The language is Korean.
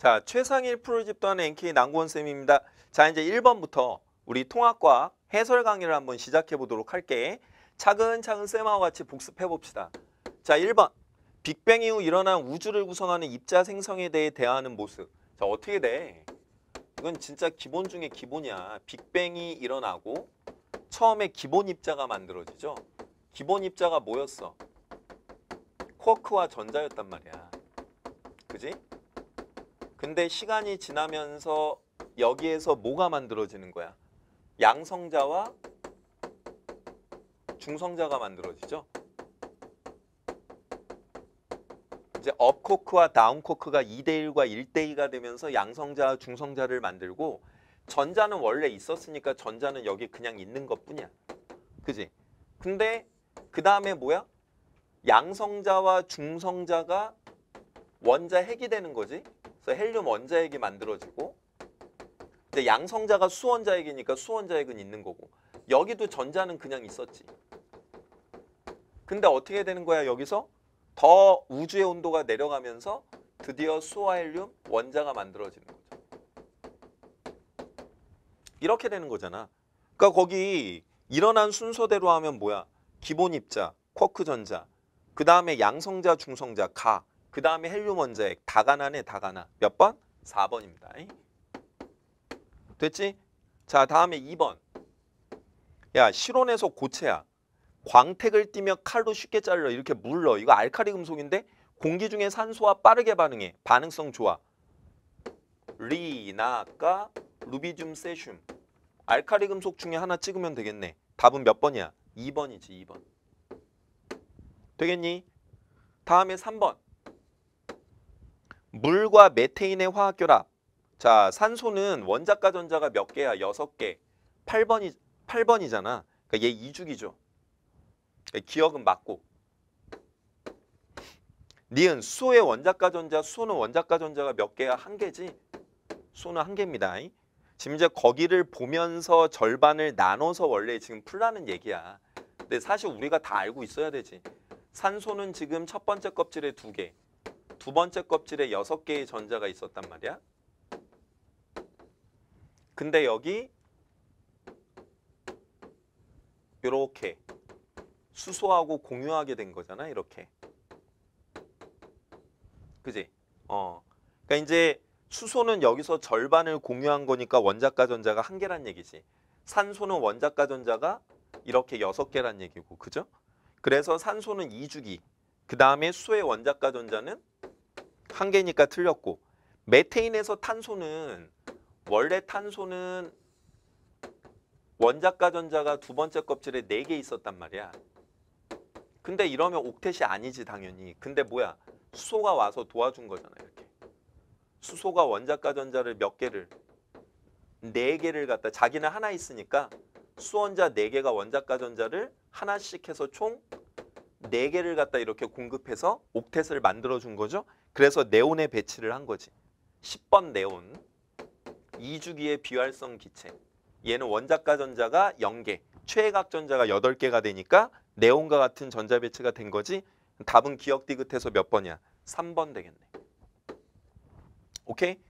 자, 최상일 프로 집단 NK 난권쌤입니다. 자, 이제 1번부터 우리 통합과 해설 강의를 한번 시작해 보도록 할게. 차근차근 쌤하고 같이 복습해 봅시다. 자, 1번. 빅뱅 이후 일어난 우주를 구성하는 입자 생성에 대해 대하는 모습. 자, 어떻게 돼? 이건 진짜 기본 중에 기본이야. 빅뱅이 일어나고 처음에 기본 입자가 만들어지죠. 기본 입자가 뭐였어? 쿼크와 전자였단 말이야. 그지? 근데 시간이 지나면서 여기에서 뭐가 만들어지는 거야? 양성자와 중성자가 만들어지죠. 이제 업코크와 다운코크가 2대1과 1대2가 되면서 양성자와 중성자를 만들고 전자는 원래 있었으니까 전자는 여기 그냥 있는 것뿐이야. 그지? 근데 그 다음에 뭐야? 양성자와 중성자가 원자 핵이 되는 거지. 그래서 헬륨 원자핵이 만들어지고 근데 양성자가 수원자핵이니까 수원자핵은 있는 거고 여기도 전자는 그냥 있었지. 근데 어떻게 되는 거야 여기서? 더 우주의 온도가 내려가면서 드디어 수와 헬륨 원자가 만들어지는 거죠. 이렇게 되는 거잖아. 그러니까 거기 일어난 순서대로 하면 뭐야? 기본 입자, 쿼크 전자, 그 다음에 양성자, 중성자, 가, 그 다음에 헬륨 원자핵 다가나네 다가나 몇 번? 4번입니다. 됐지? 자 다음에 2번 야 실온에서 고체야 광택을 띠며 칼로 쉽게 잘라 이렇게 물러 이거 알칼리 금속인데 공기 중에 산소와 빠르게 반응해 반응성 좋아 리나까 루비듐 세슘 알칼리 금속 중에 하나 찍으면 되겠네 답은 몇 번이야? 2번이지 2번 되겠니? 다음에 3번 물과 메테인의 화학 결합. 자, 산소는 원자가 전자가 몇 개야? 여섯 개. 8번이 8번이잖아. 그러니까 얘이주기죠 그러니까 기억은 맞고. 니은 수의 원자가 전자, 수는 원자가 전자가 몇 개야? 한 개지. 수는 한 개입니다. 심지어 거기를 보면서 절반을 나눠서 원래 지금 풀라는 얘기야. 근데 사실 우리가 다 알고 있어야 되지. 산소는 지금 첫 번째 껍질에 두 개, 두 번째 껍질에 여섯 개의 전자가 있었단 말이야. 근데 여기 이렇게 수소하고 공유하게 된 거잖아. 이렇게. 그지? 어. 그러니까 이제 수소는 여기서 절반을 공유한 거니까 원자가 전자가 한 개란 얘기지. 산소는 원자가 전자가 이렇게 여섯 개란 얘기고. 그죠? 그래서 산소는 2주기그 다음에 수의 원자가 전자는 한 개니까 틀렸고 메테인에서 탄소는 원래 탄소는 원자가 전자가 두 번째 껍질에 네 개 있었단 말이야. 근데 이러면 옥텟이 아니지 당연히. 근데 뭐야 수소가 와서 도와준 거잖아 이렇게. 수소가 원자가 전자를 몇 개를 네 개를 갖다 자기는 하나 있으니까 수원자 네 개가 원자가 전자를 하나씩 해서 총네 개를 갖다 이렇게 공급해서 옥텟을 만들어 준 거죠. 그래서 네온에 배치를 한 거지. 10번 네온. 2주기의 비활성 기체. 얘는 원자가 전자가 0개, 최애각 전자가 8개가 되니까 네온과 같은 전자 배치가 된 거지. 답은 기억 디귿에서 몇 번이야? 3번 되겠네. 오케이?